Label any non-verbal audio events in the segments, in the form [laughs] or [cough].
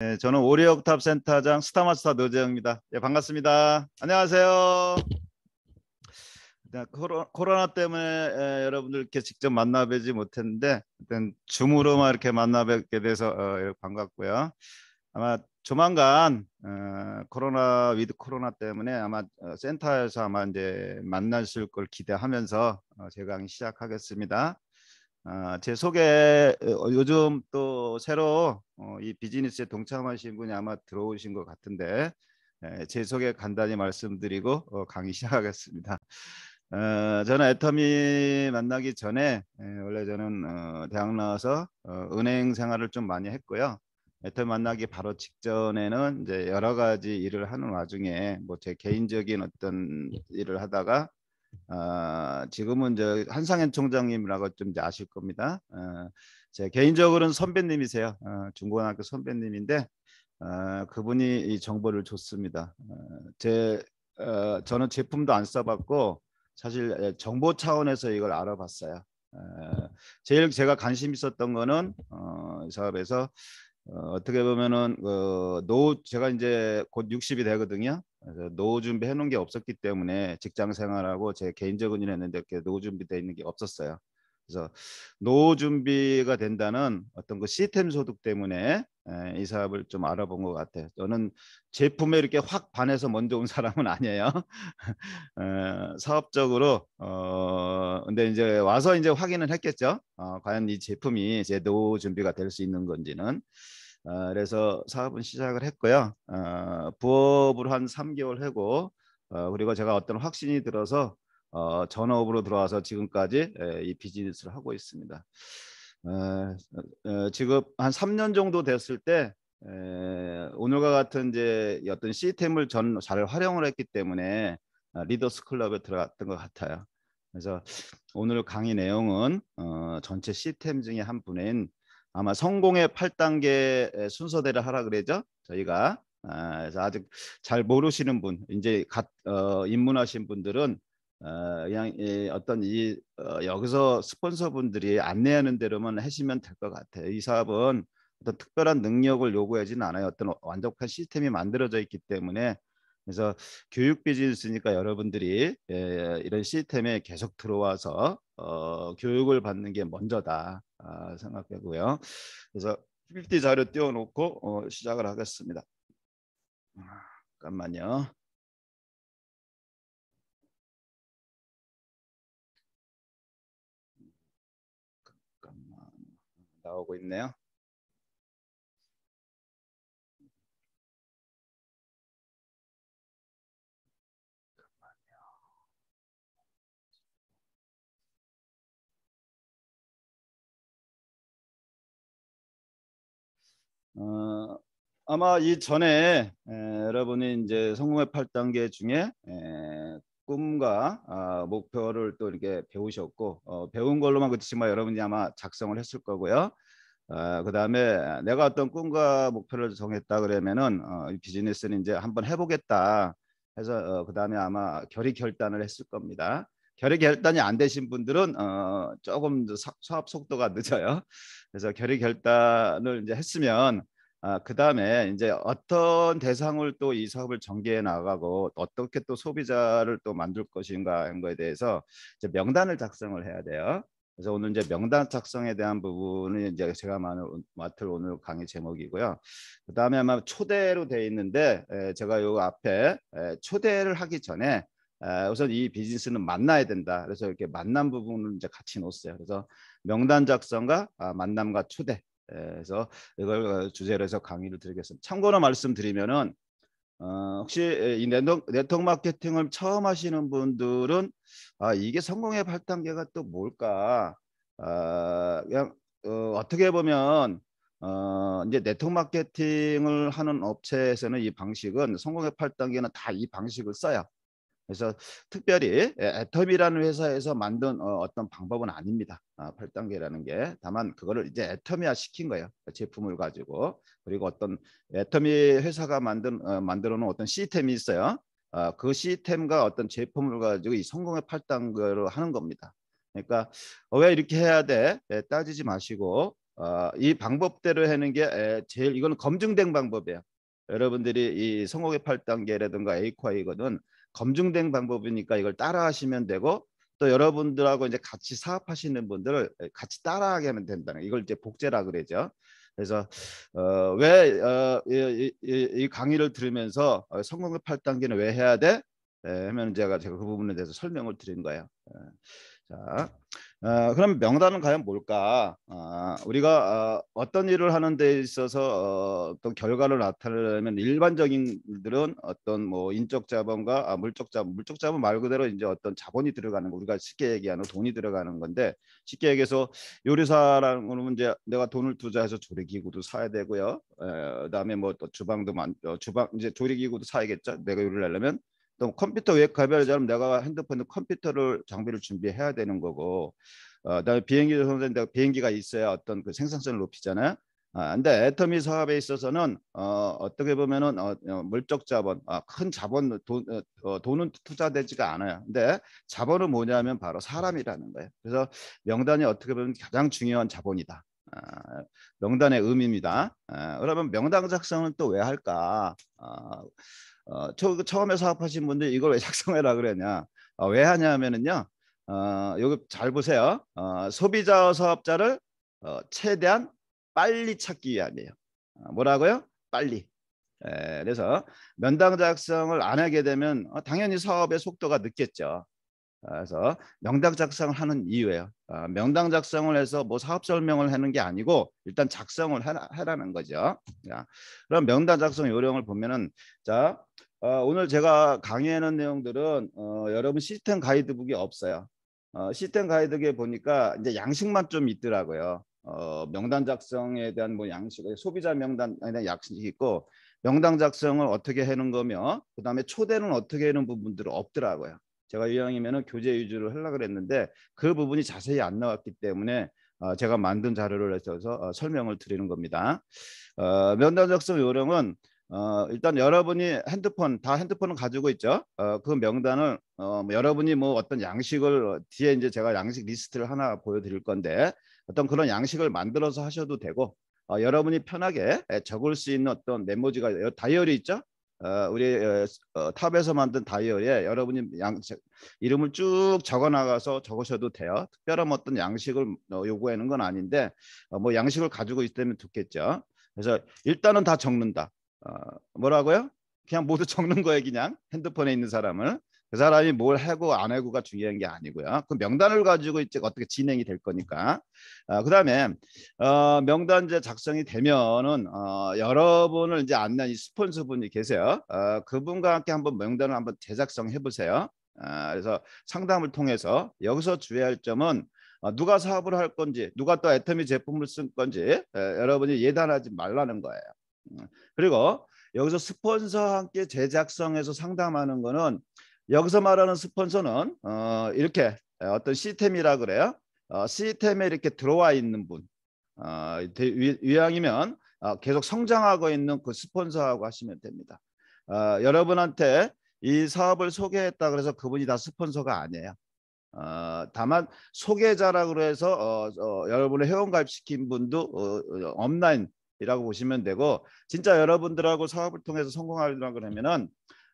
네, 저는 오리옥탑 센터장 스타마스터 노재영입니다. 네, 반갑습니다. 안녕하세요. 네, 코로나 때문에 에, 여러분들 이렇게 직접 만나 뵈지 못했는데 일단 줌으로만 이렇게 만나 뵙게 돼서 어, 예, 반갑고요. 아마 조만간 어, 코로나 위드 코로나 때문에 아마 어, 센터에서 아마 이제 만나실 걸 기대하면서 어, 제강 시작하겠습니다. 아, 제 속에 어, 요즘 또 새로 어, 이 비즈니스에 동참하신 분이 아마 들어오신 것 같은데 에, 예, 제 속에 간단히 말씀드리고 어, 강의 [laughs] 시작하겠습니다. 어, 저는 애터미 만나기 전에 에, 예, 원래 저는 어, 대학 나와서 어, 은행 생활을 좀 많이 했고요. 애터미 만나기 바로 직전에는 이제 여러 가지 일을 하는 와중에 뭐 제 개인적인 어떤 예. 일을 하다가 어, 지금은 저 한상현 총장님이라고 좀 아실 겁니다. 어, 제 개인적으로는 선배님이세요. 어, 중고등학교 선배님인데 어, 그분이 이 정보를 줬습니다. 어, 제 어, 저는 제품도 안 써봤고 사실 예, 정보 차원에서 이걸 알아봤어요. 어, 제일 제가 관심 있었던 거는 어, 이 사업에서 어, 어떻게 보면은 그 노후 제가 이제 곧 60이 되거든요. 그래서 노후 준비해 놓은 게 없었기 때문에 직장 생활하고 제 개인적인 일을 했는데 이렇게 노후 준비되어 있는 게 없었어요. 그래서 노후 준비가 된다는 어떤 그 시스템 소득 때문에 이 사업을 좀 알아본 것 같아요. 저는 제품에 이렇게 확 반해서 먼저 온 사람은 [laughs] 아니에요. 사업적으로 어 근데 이제 와서 이제 확인을 했겠죠. 어, 과연 이 제품이 제 노후 준비가 될 수 있는 건지는. 어, 그래서 사업은 시작을 했고요. 어, 부업을 한 3개월 하고 어, 그리고 제가 어떤 확신이 들어서 전업으로 들어와서 지금까지 이 비즈니스를 하고 있습니다. 지금 한 3년 정도 됐을 때 오늘과 같은 이제 어떤 시스템을 전 잘 활용을 했기 때문에 리더스 클럽에 들어갔던 것 같아요. 그래서 오늘 강의 내용은 전체 시스템 중에 한 분인 아마 성공의 8단계 순서대로 하라 그러죠. 저희가 아, 그래서 아직 잘 모르시는 분, 이제 갓 어, 입문하신 분들은 어, 그냥 이, 어떤 이 어, 여기서 스폰서분들이 안내하는 대로만 하시면 될 것 같아요. 이 사업은 어떤 특별한 능력을 요구하지는 않아요. 어떤 완벽한 시스템이 만들어져 있기 때문에 그래서 교육 비즈니스니까 여러분들이 예, 이런 시스템에 계속 들어와서 어, 교육을 받는 게 먼저다 아, 생각되고요. 그래서 PPT 자료 띄워놓고 어, 시작을 하겠습니다. 아, 잠깐만요. 나오고 있네요. 어, 아마 이 전에 여러분이 이제 성공의 8단계 중에 에, 꿈과 아, 목표를 또 이렇게 배우셨고 어, 배운 걸로만 그렇지만 뭐 여러분이 아마 작성을 했을 거고요. 아, 그 다음에 내가 어떤 꿈과 목표를 정했다 그러면은 어, 이 비즈니스는 이제 한번 해보겠다 해서 어, 그 다음에 아마 결의 결단을 했을 겁니다. 결의 결단이 안 되신 분들은 어, 조금 사, 수합 속도가 늦어요. 그래서 결의 결단을 이제 했으면 아, 그 다음에 이제 어떤 대상을 또 이 사업을 전개해 나가고 어떻게 또 소비자를 또 만들 것인가 하는 거에 대해서 이제 명단을 작성을 해야 돼요. 그래서 오늘 이제 명단 작성에 대한 부분은 이제 제가 맡을 오늘 강의 제목이고요. 그 다음에 아마 초대로 돼 있는데 에, 제가 요 앞에 에 초대를 하기 전에 우선 이 비즈니스는 만나야 된다. 그래서 이렇게 만남 부분을 이제 같이 놓았어요. 그래서 명단 작성과 아, 만남과 초대. 그래서 이걸 어, 주제로 해서 강의를 드리겠습니다. 참고로 말씀드리면은 어, 혹시 이 네트워크, 네트워 마케팅을 처음 하시는 분들은 아, 이게 성공의 8단계가 또 뭘까? 아, 그냥 어, 어떻게 보면 어, 이제 네트워크 마케팅을 하는 업체에서는 이 방식은 성공의 8단계는 다 이 방식을 써요. 그래서 특별히 예, 애텀이라는 회사에서 만든 어, 어떤 방법은 아닙니다. 8단계라는 아, 게 다만 그거를 이제 애텀이화 시킨 거예요. 제품을 가지고 그리고 어떤 애텀이 회사가 만든 어, 만들어 놓은 어떤 시스템이 있어요. 아, 그 시스템과 어떤 제품을 가지고 이 성공의 8단계로 하는 겁니다. 그러니까 어, 왜 이렇게 해야 돼? 예, 따지지 마시고 아, 이 방법대로 하는 게 제일 이건 검증된 방법이에요. 여러분들이 이 성공의 8단계라든가 에이콰이거든 검증된 방법이니까 이걸 따라하시면 되고 또 여러분들하고 이제 같이 사업하시는 분들을 같이 따라하게 하면 된다는 이걸 이제 복제라 그러죠. 그래서 어, 왜이 어, 이, 이, 이 강의를 들으면서 어, 성공급 8단계는 왜 해야 돼? 에, 하면 제가 제가 그 부분에 대해서 설명을 드린 거예요. 에, 자, 어, 그럼 명단은 과연 뭘까? 어, 우리가 어, 어떤 일을 하는 데 있어서 어, 어떤 결과를 나타내려면 일반적인들은 어떤 뭐 인적 자본과 아, 물적 자본, 물적 자본 말 그대로 이제 어떤 자본이 들어가는 거 우리가 쉽게 얘기하는 돈이 들어가는 건데 쉽게 얘기해서 요리사라는 거는 이제 내가 돈을 투자해서 조리기구도 사야 되고요. 에, 그다음에 뭐 또 주방도 만, 어, 주방 이제 조리기구도 사야겠죠. 내가 요리를 하려면 또 컴퓨터 웹 개발자면 내가 핸드폰에 컴퓨터를 장비를 준비해야 되는 거고 어, 그다음에 비행기 선생님 내가 비행기가 있어야 어떤 그 생산성을 높이잖아요. 아, 근데 애터미 사업에 있어서는 어, 어떻게 보면은 어, 어 물적 자본, 아, 큰 자본 돈, 어, 돈은 투자되지가 않아요. 근데 자본은 뭐냐면 바로 사람이라는 거예요. 그래서 명단이 어떻게 보면 가장 중요한 자본이다. 아, 명단의 의미입니다. 아, 그러면 명단 작성은 또 왜 할까? 아, 어, 처, 그 처음에 사업하신 분들 이걸 왜 [laughs] 작성해라 그랬냐 어, 왜 하냐면은요. 어, 여기 잘 보세요. 어, 소비자 사업자를 어, 최대한 빨리 찾기 위함이에요. 어, 뭐라고요? 빨리. 에, 예, 그래서 면당 작성을 안 하게 되면 어, 당연히 사업의 속도가 늦겠죠. 어, 그래서 명당 작성을 하는 이유예요. 어, 명당 작성을 해서 뭐 사업 설명을 하는 게 아니고 일단 작성을 해라, 는 거죠. 자, 그럼 명당 작성 요령을 보면은 자 어, 오늘 제가 강의하는 내용들은 어, 여러분 시스템 가이드북이 없어요. 어, 시스템 가이드북에 보니까 이제 양식만 좀 있더라고요. 어, 명단 작성에 대한 뭐 양식, 소비자 명단에 대한 양식이 있고 명단 작성을 어떻게 해는 거며 그다음에 초대는 어떻게 하는 부분들은 없더라고요. 제가 유형이면 교재 위주로 하려고 그는데그 부분이 자세히 안 나왔기 때문에 어, 제가 만든 자료를 내서 어, 설명을 드리는 겁니다. 어, 면담 작성 요령은 어, 일단 여러분이 핸드폰 다 핸드폰을 가지고 있죠. 어, 그 명단을 어, 뭐 여러분이 뭐 어떤 양식을 어, 뒤에 이제 제가 양식 리스트를 하나 보여드릴 건데 어떤 그런 양식을 만들어서 하셔도 되고 어, 여러분이 편하게 적을 수 있는 어떤 메모지가 다이어리 있죠. 어, 우리 어, 어, 탑에서 만든 다이어리에 여러분이 양 이름을 쭉 적어 나가서 적으셔도 돼요. 특별한 어떤 양식을 어, 요구하는 건 아닌데 어, 뭐 양식을 가지고 있다면 좋겠죠. 그래서 일단은 다 적는다. 어, 뭐라고요? 그냥 모두 적는 거예요, 그냥 핸드폰에 있는 사람을. 그 사람이 뭘 하고 안 하고가 중요한 게 아니고요. 그 명단을 가지고 이제 어떻게 진행이 될 거니까. 어, 그다음에 어, 명단 이제 작성이 되면은 어, 여러분을 이제 안내한 이 스폰서 분이 계세요. 어, 그분과 함께 한번 명단을 한번 재작성해 보세요. 어, 그래서 상담을 통해서 여기서 주의할 점은 어, 누가 사업을 할 건지 누가 또 애터미 제품을 쓸 건지 여러분이 예단하지 말라는 거예요. 그리고 여기서 스폰서와 함께 제작성에서 상담하는 거는 여기서 말하는 스폰서는 어, 이렇게 어떤 시스템이라 그래요. 어, 시스템에 이렇게 들어와 있는 분 어, 유형이면 어, 계속 성장하고 있는 그 스폰서하고 하시면 됩니다. 어, 여러분한테 이 사업을 소개했다 그래서 그분이 다 스폰서가 아니에요. 어, 다만 소개자라 그래서 어, 어, 여러분을 회원가입시킨 분도 어, 온라인 어, 이라고 보시면 되고 진짜 여러분들하고 사업을 통해서 성공하려고 그러면은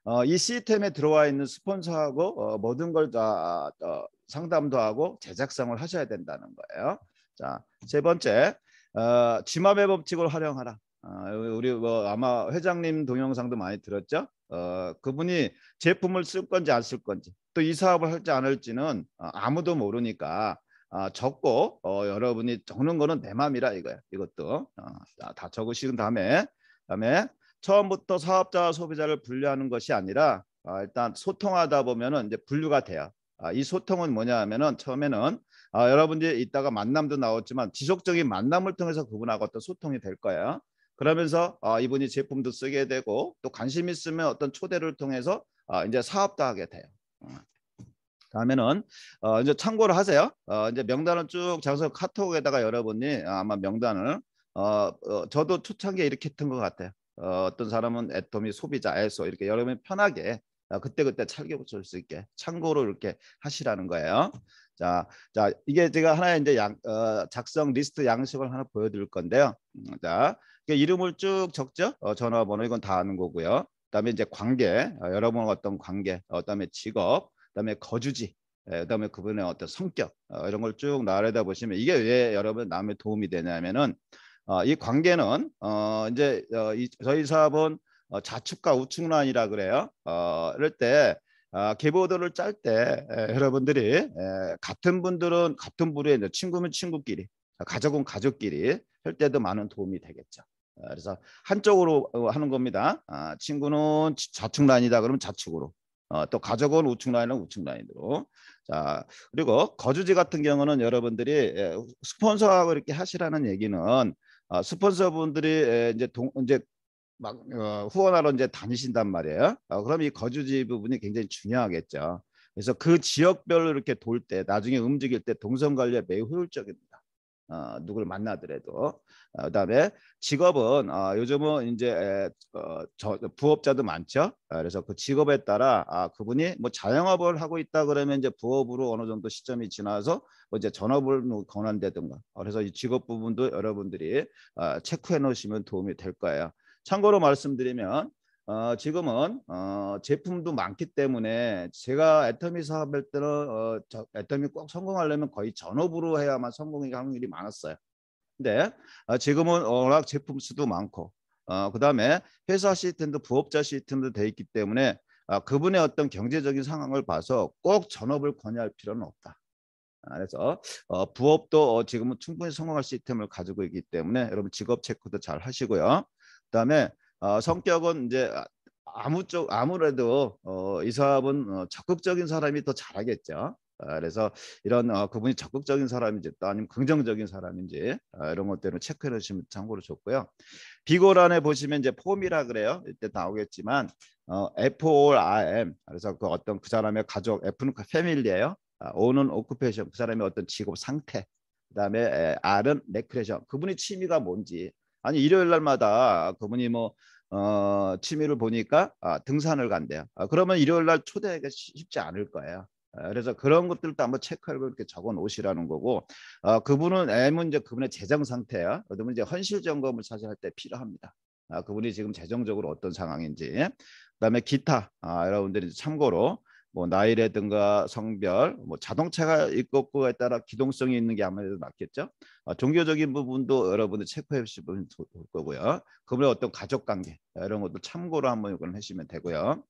어, 이 시스템에 들어와 있는 스폰서하고 어, 모든 걸다 어, 상담도 하고 제작성을 하셔야 된다는 거예요. 자, 세 번째 어, 지마배 법칙을 활용하라. 어, 우리 뭐 아마 회장님 동영상도 많이 들었죠. 어, 그분이 제품을 쓸 건지 안 쓸 건지 또 이 사업을 할지 안 할지는 어, 아무도 모르니까 아, 적고 어, 여러분이 적는 거는 내 맘이라 이거야. 이것도 어, 다 적으신 다음에 다음에 처음부터 사업자와 소비자를 분류하는 것이 아니라 아, 일단 소통하다 보면은 이제 분류가 돼요. 아, 이 소통은 뭐냐면은 하 처음에는 아, 여러분들이 이따가 만남도 나왔지만 지속적인 만남을 통해서 그분하고 어떤 소통이 될 거예요. 그러면서 아, 이분이 제품도 쓰게 되고 또 관심 있으면 어떤 초대를 통해서 아, 이제 사업도 하게 돼요. 어. 다음에는 어, 이제 참고를 하세요. 어, 이제 명단을 쭉 장소 카톡에다가 여러분이 아, 아마 명단을 어, 어 저도 초창기에 이렇게 했던 것 같아요. 어, 어떤 사람은 애톰이 소비자 에서 이렇게 여러분이 편하게 어, 그때그때 찰격을 줄수 있게 참고로 이렇게 하시라는 거예요. 자, 자 이게 제가 하나의 이제 양, 어, 작성 리스트 양식을 하나 보여드릴 건데요. 음, 자, 이름을 쭉 적죠. 어, 전화번호 이건 다 아는 거고요. 그다음에 이제 관계, 어, 여러분 어떤 관계, 어, 그다음에 직업, 그다음에 거주지, 예, 그다음에 그분의 어떤 성격 어, 이런 걸 쭉 나열하다 보시면 이게 왜 여러분 남에 도움이 되냐면은 어, 이 관계는 어, 이제 저희 사업은 좌측과 우측란이라 그래요. 이럴 때개보도를짤때 아, 예, 여러분들이 예, 같은 분들은 같은 부류에 있는 친구면 친구끼리 가족은 가족끼리 할 때도 많은 도움이 되겠죠. 그래서 한쪽으로 하는 겁니다. 아, 친구는 좌측란이다 그러면 좌측으로 어, 또 가져온 우측 라인은 우측 라인으로. 자 그리고 거주지 같은 경우는 여러분들이 예, 스폰서하고 이렇게 하시라는 얘기는 어, 아, 스폰서분들이 예, 이제 동 이제 막 어, 후원하러 이제 다니신단 말이에요. 어, 그럼 이 거주지 부분이 굉장히 중요하겠죠. 그래서 그 지역별로 이렇게 돌 때 나중에 움직일 때 동선 관리에 매우 효율적입니다. 어, 누구를 만나더라도 어, 그다음에 직업은 어, 요즘은 이제 에, 어, 저, 부업자도 많죠. 어, 그래서 그 직업에 따라 아, 그분이 뭐 자영업을 하고 있다 그러면 이제 부업으로 어느 정도 시점이 지나서 뭐 이제 전업을 뭐 권한다든가 어, 그래서 이 직업 부분도 여러분들이 어, 체크해 놓으시면 도움이 될 거예요. 참고로 말씀드리면 어, 지금은 어, 제품도 많기 때문에 제가 애터미 사업할 때는 어, 저, 애터미 꼭 성공하려면 거의 전업으로 해야만 성공이 확률이 많았어요. 근데 어, 지금은 워낙 제품 수도 많고 어, 그다음에 회사 시스템도 부업자 시스템도 돼 있기 때문에 어, 그분의 어떤 경제적인 상황을 봐서 꼭 전업을 권유할 필요는 없다. 아, 그래서 어, 부업도 어, 지금은 충분히 성공할 시스템을 가지고 있기 때문에 여러분 직업 체크도 잘 하시고요. 그다음에 어, 성격은 이제 아, 아무 쪽 아무래도 어, 이 사업은 어, 적극적인 사람이 더 잘하겠죠. 어, 그래서 이런 어, 그분이 적극적인 사람인지 또 아니면 긍정적인 사람인지 어, 이런 것들을 체크해 주시면 참고로 좋고요. 비고란에 보시면 이제 폼이라 그래요. 이때 나오겠지만 어, F O R I M 그래서 그 어떤 그 사람의 가족 F는 패밀리예요. 그 아, O는 오크페이션 그 사람의 어떤 직업 상태 그다음에 R은 레크레이션 그분이 취미가 뭔지 아니 일요일 날마다 그분이 뭐 어, 취미를 보니까 아, 등산을 간대요. 아, 그러면 일요일 날 초대하기가 쉽지 않을 거예요. 아, 그래서 그런 것들도 한번 체크하고 이렇게 적어 놓으시라는 거고 어, 그분은 애문 이제 그분의 재정 상태야. 그러면 이제 헌실 점검을 사실 할때 필요합니다. 아, 그분이 지금 재정적으로 어떤 상황인지 그다음에 기타 아, 여러분들이 참고로 뭐 나이라든가 성별, 뭐 자동차가 있고 없고에 따라 기동성이 있는 게 아무래도 낫겠죠. 아, 종교적인 부분도 여러분들 체크해 보시면 좋을 거고요. 그분의 어떤 가족 관계 이런 것도 참고로 한번 이걸 하시면 되고요.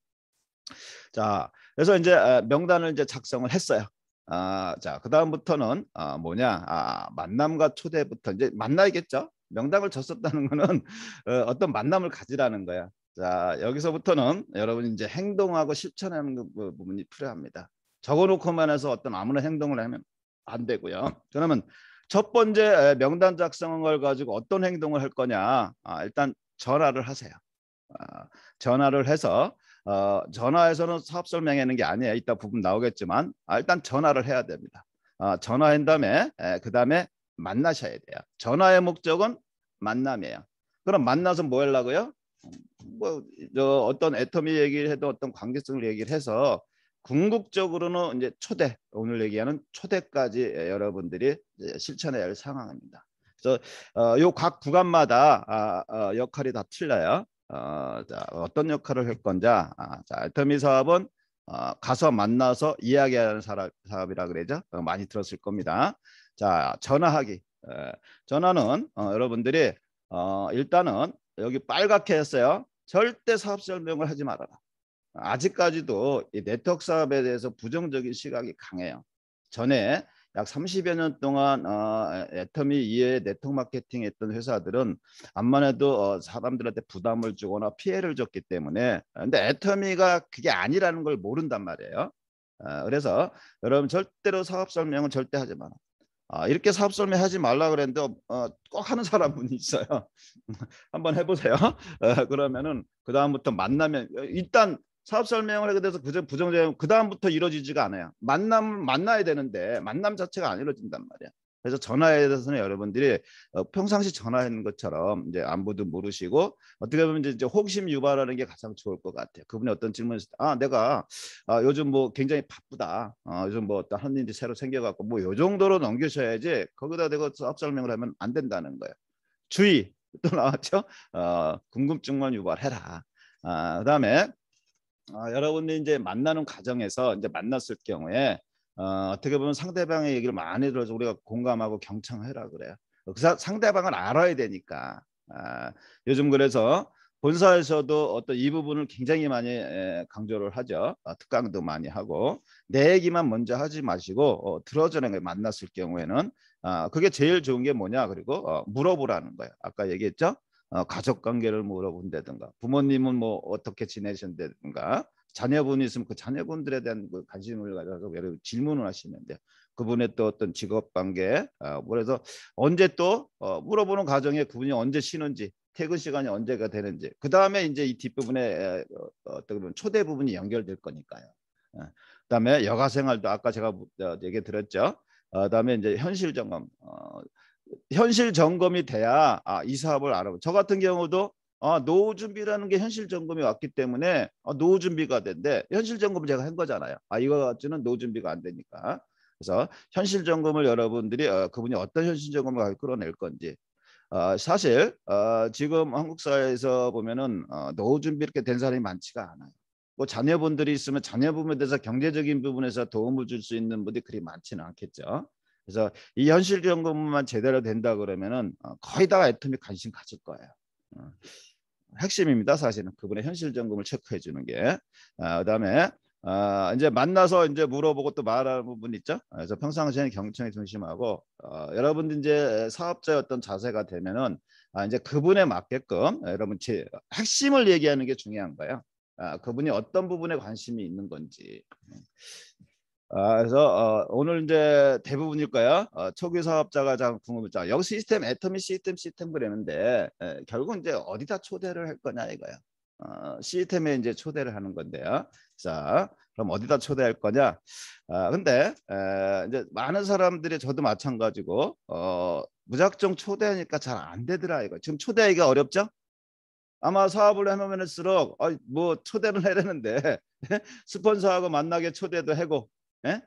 자, 그래서 이제 아, 명단을 이제 작성을 했어요. 아, 자, 그 다음부터는 아, 뭐냐, 아, 만남과 초대부터 이제 만나야겠죠. 명단을 줬었다는 거는 어, 어떤 만남을 가지라는 거야. 자 여기서부터는 여러분 이제 행동하고 실천하는 부분이 필요합니다. 적어놓고만 해서 어떤 아무런 행동을 하면 안 되고요. 그러면 첫 번째 명단 작성한 걸 가지고 어떤 행동을 할 거냐. 아, 일단 전화를 하세요. 아, 전화를 해서 어, 전화에서는 사업 설명하는 게 아니에요. 이따 부분 나오겠지만 아, 일단 전화를 해야 됩니다. 아, 전화한 다음에 그 다음에 만나셔야 돼요. 전화의 목적은 만남이에요. 그럼 만나서 뭐 하려고요? 뭐저 어떤 애터미 얘기를 해도 어떤 관계성을 얘기를 해서 궁극적으로는 이제 초대 오늘 얘기하는 초대까지 예, 여러분들이 실천해야 할 상황입니다. 그래서 어, 요 각 구간마다 아, 어, 역할이 다 틀려요. 어, 자, 어떤 역할을 할건지 아, 아, 자, 애터미 사업은 어, 가서 만나서 이야기하는 사업, 사업이라 그러죠. 어, 많이 들었을 겁니다. 자, 전화하기. 에, 어, 전화는 어, 여러분들이 어, 일단은 여기 빨갛게 했어요. 절대 사업 설명을 하지 말아라. 아직까지도 이 네트워크 사업에 대해서 부정적인 시각이 강해요. 전에 약 30여 년 동안 어, 애터미 이외에 네트워크 마케팅 했던 회사들은 암만 해도 어, 사람들한테 부담을 주거나 피해를 줬기 때문에 근데 애터미가 그게 아니라는 걸 모른단 말이에요. 어, 그래서 여러분 절대로 사업 설명은 절대 하지 마라. 아, 이렇게 사업 설명 하지 말라 그랬는데 어, 어 꼭 하는 사람은 있어요. [laughs] 한번 해보세요. 어, 그러면은 그 다음부터 만나면 어, 일단 사업 설명을 하게 돼서 그저 부정적그 인 다음부터 이루어지지가 않아요. 만남 만나야 되는데 만남 자체가 안 이루어진단 말이야. 그래서 전화에 대해서는 여러분들이 어, 평상시 전화하는 것처럼 이제 안부도 모르시고 어떻게 보면 이제 호기심 유발하는 게 가장 좋을 것 같아요. 그분이 어떤 질문을 아 내가 아, 요즘 뭐 굉장히 바쁘다. 아, 요즘 뭐 어떤 한 일이 새로 생겨갖고 뭐 요 정도로 넘기셔야지 거기다 대고 사업 설명을 하면 안 된다는 거예요. 주의 또 나왔죠. 어, 궁금증만 유발해라. 아, 그다음에 아, 여러분이 이제 만나는 과정에서 이제 만났을 경우에 어, 어떻게 보면 상대방의 얘기를 많이 들어서 우리가 공감하고 경청해라 그래요. 그 사, 상대방을 알아야 되니까. 아, 요즘 그래서 본사에서도 어떤 이 부분을 굉장히 많이 에, 강조를 하죠. 아, 특강도 많이 하고 내 얘기만 먼저 하지 마시고 어, 들어주는 게 만났을 경우에는 아, 그게 제일 좋은 게 뭐냐 그리고 어, 물어보라는 거예요. 아까 얘기했죠. 어, 가족 관계를 물어본다든가 부모님은 뭐 어떻게 지내신다든가 자녀분이 있으면 그 자녀분들에 대한 그 관심을 가져서 여러 질문을 하시는데 그분의 또 어떤 직업 관계 어, 그래서 언제 또 어, 물어보는 과정에 그분이 언제 쉬는지 퇴근 시간이 언제가 되는지 그 다음에 이제 이 뒷부분에 어, 어떻게 보면 초대 부분이 연결될 거니까요. 어, 그다음에 여가 생활도 아까 제가 뭐, 어, 얘기 드렸죠. 어, 그다음에 이제 현실 점검. 어, 현실 점검이 돼야 아, 이 사업을 알아보. 저 같은 경우도 아, 노후 준비라는 게 현실 점검이 왔기 때문에 아, 노후 준비가 된대. 현실 점검 제가 한 거잖아요. 아, 이거 같지는 노후 준비가 안 되니까. 그래서 현실 점검을 여러분들이 어, 그분이 어떤 현실 점검을 끌어낼 건지. 어, 사실 어, 지금 한국 사회에서 보면은 어, 노후 준비 이렇게 된 사람이 많지가 않아요. 뭐 자녀분들이 있으면 자녀분에 대해서 경제적인 부분에서 도움을 줄 수 있는 분들이 그리 많지는 않겠죠. 그래서 이 현실 점검만 제대로 된다 그러면은 어, 거의 다 애터미 관심 가질 거예요. 어. 핵심입니다. 사실은 그분의 현실 점검을 체크해 주는 게. 아, 그다음에 아, 이제 만나서 이제 물어보고 또 말하는 부분 있죠. 그래서 평상시에는 경청이 중심하고 어, 여러분들 이제 사업자의 어떤 자세가 되면은 아, 이제 그분에 맞게끔 여러분 제 핵심을 얘기하는 게 중요한 거예요. 아, 그분이 어떤 부분에 관심이 있는 건지. 아, 그래서 어, 오늘 이제 대부분일 거야. 어, 초기 사업자가 참 궁금했죠. 여기 시스템 애터미 시스템 시스템 그랬는데 에, 예, 결국 이제 어디다 초대를 할 거냐 이거야. 어, 시스템에 이제 초대를 하는 건데요. 자, 그럼 어디다 초대할 거냐? 아, 근데 에, 이제 많은 사람들이 저도 마찬가지고 어, 무작정 초대하니까 잘 안 되더라 이거. 지금 초대하기가 어렵죠? 아마 사업을 해놓으면 할수록 아, 뭐 초대를 해야 되는데 [laughs] 스폰서하고 만나게 초대도 하고 예?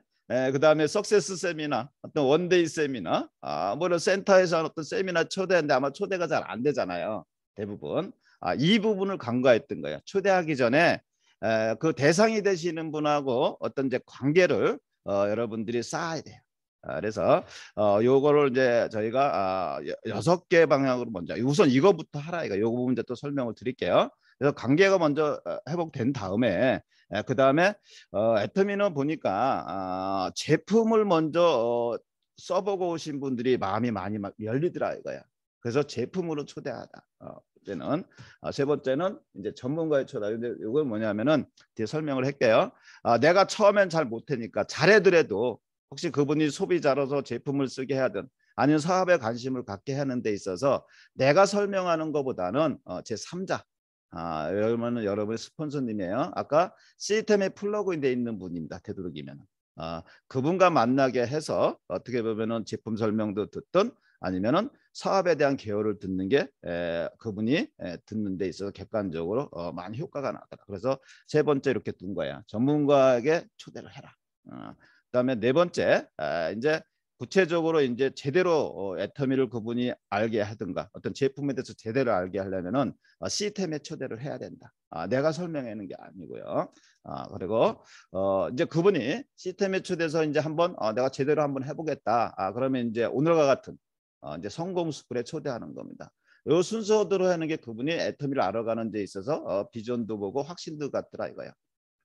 그 다음에 석세스 세미나, 어떤 원데이 세미나, 아, 뭐 센터에서 어떤 세미나 초대하는데 아마 초대가 잘 안 되잖아요. 대부분. 아, 이 부분을 간과했던 거예요. 초대하기 전에 에, 그 대상이 되시는 분하고 어떤 이제 관계를 어, 여러분들이 쌓아야 돼요. 아, 그래서 어, 요거를 이제 저희가 아, 여섯 개 방향으로 먼저 우선 이거부터 하라 이거 요 부분 이제 또 설명을 드릴게요. 그래서 관계가 먼저 어, 회복된 다음에 예, 그 다음에 어, 애터미는 보니까 어, 제품을 먼저 어, 써보고 오신 분들이 마음이 많이 막 열리더라 이거야. 그래서 제품으로 초대하다. 어, 때는 어, 세 번째는 이제 전문가의 초대 근데 이건 뭐냐면은 뒤에 설명을 할게요. 아, 내가 처음엔 잘 못하니까 잘해더라도 혹시 그분이 소비자로서 제품을 쓰게 하든 아니면 사업에 관심을 갖게 하는 데 있어서 내가 설명하는 것보다는 어, 제 3자 아, 여러분은 여러분의 스폰서님이에요. 아까 시스템에 플러그인돼 있는 분입니다. 되도록이면. 아, 그분과 만나게 해서 어떻게 보면은 제품 설명도 듣던 아니면은 사업에 대한 개요를 듣는 게 에, 그분이 에, 듣는 데 있어서 객관적으로 어, 많이 효과가 나더라. 그래서 세 번째 이렇게 둔 거야. 전문가에게 초대를 해라. 아, 그다음에 네 번째 아, 이제 구체적으로 이제 제대로 어, 애터미를 그분이 알게 하든가 어떤 제품에 대해서 제대로 알게 하려면은 어, 시스템에 초대를 해야 된다. 아, 내가 설명하는 게 아니고요. 아, 그리고 어, 이제 그분이 시스템에 초대해서 이제 한번 어, 내가 제대로 한번 해보겠다. 아, 그러면 이제 오늘과 같은 어, 이제 성공 스쿨에 초대하는 겁니다. 요 순서대로 하는 게 그분이 애터미를 알아가는 데 있어서 어, 비전도 보고 확신도 갖더라 이거예요.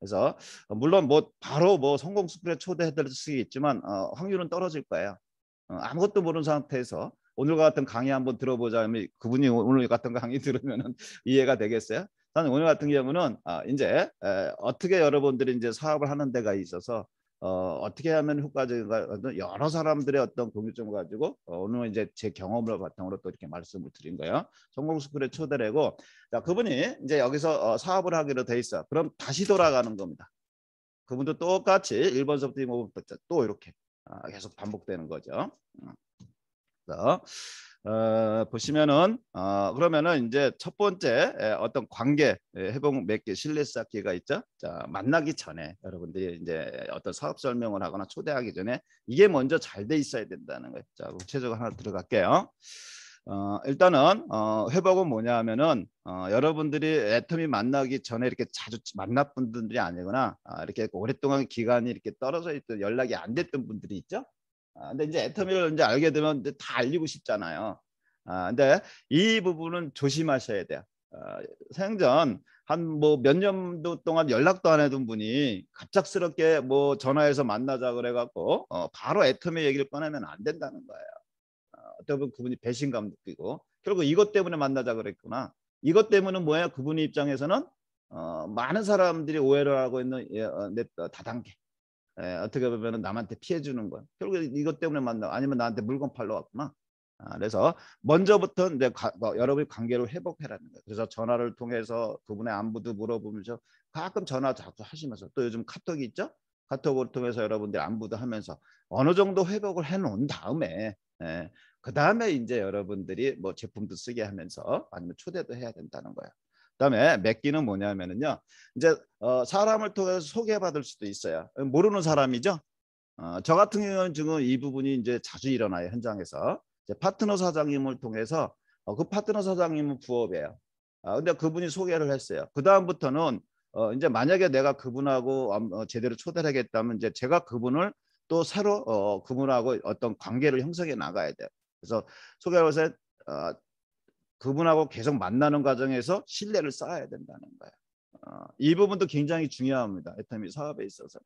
그래서 물론 뭐 바로 뭐 성공 스프레 초대해드릴 수 있지만 어, 확률은 떨어질 거예요. 어, 아무것도 모르는 상태에서 오늘과 같은 강의 한번 들어보자면 그분이 오늘 같은 강의 [laughs] 들으면 이해가 되겠어요? 저는 오늘 같은 경우는 아, 이제 에, 어떻게 여러분들이 이제 사업을 하는 데가 있어서 어, 어떻게 하면 효과적인가 여러 사람들의 어떤 공유점을 가지고 어, 오늘 이제 제 경험을 바탕으로 또 이렇게 말씀을 드린 거예요. 성공 스쿨에 초대되고 자 그분이 이제 여기서 어, 사업을 하기로 돼 있어. 그럼 다시 돌아가는 겁니다. 그분도 똑같이 1번서부터 2번부터 또 이렇게 어, 계속 반복되는 거죠. 그 어, 보시면은 어, 그러면은 이제 첫 번째 에, 어떤 관계 에, 회복 몇개 실내 쌓기가 있죠. 자 만나기 전에 여러분들이 이제 어떤 사업 설명을 하거나 초대하기 전에 이게 먼저 잘 돼 있어야 된다는 거예요. 자 구체적으로 하나 들어갈게요. 어, 일단은 어, 회복은 뭐냐 하면은 어, 여러분들이 애텀이 만나기 전에 이렇게 자주 만났 분들이 아니거나 아, 이렇게 오랫동안 기간이 이렇게 떨어져 있던 연락이 안 됐던 분들이 있죠. 아, 근데 이제 애터미를 이제 알게 되면 다 알리고 싶잖아요. 아, 근데 이 부분은 조심하셔야 돼요. 어, 아, 생전 한 뭐 몇 년도 동안 연락도 안 해둔 분이 갑작스럽게 뭐 전화해서 만나자 그래갖고 어, 바로 애터미 얘기를 꺼내면 안 된다는 거예요. 어, 어떻게 면 그분이 배신감 느끼고 결국 이것 때문에 만나자 그랬구나. 이것 때문에 뭐야 그분 입장에서는 어, 많은 사람들이 오해를 하고 있는 어, 예, 어, 다단계 에, 예, 어떻게 보면 남한테 피해 주는 거야. 결국 이것 때문에 만나 아니면 나한테 물건 팔러 왔구나. 아, 그래서 먼저부터 이제 가, 뭐, 여러분이 관계를 회복해라는 거예요. 그래서 전화를 통해서 그분의 안부도 물어보면서 가끔 전화 자꾸 하시면서 또 요즘 카톡이 있죠. 카톡을 통해서 여러분들 안부도 하면서 어느 정도 회복을 해놓은 다음에 예, 그 다음에 이제 여러분들이 뭐 제품도 쓰게 하면서 아니면 초대도 해야 된다는 거예요. 그다음에 맺기는 뭐냐면은요. 이제 어, 사람을 통해서 소개받을 수도 있어요. 모르는 사람이죠. 어, 저 같은 경우는 지금 이 부분이 이제 자주 일어나요 현장에서 이제 파트너 사장님을 통해서 어, 그 파트너 사장님은 부업이에요. 아, 근데 그분이 소개를 했어요. 그 다음부터는 어, 이제 만약에 내가 그분하고 어, 제대로 초대를 하겠다면 이제 제가 그분을 또 새로 어, 그분하고 어떤 관계를 형성해 나가야 돼요. 그래서 소개하고서 어, 그분하고 계속 만나는 과정에서 신뢰를 쌓아야 된다는 거예요. 어, 이 부분도 굉장히 중요합니다. 애터미 사업에 있어서는.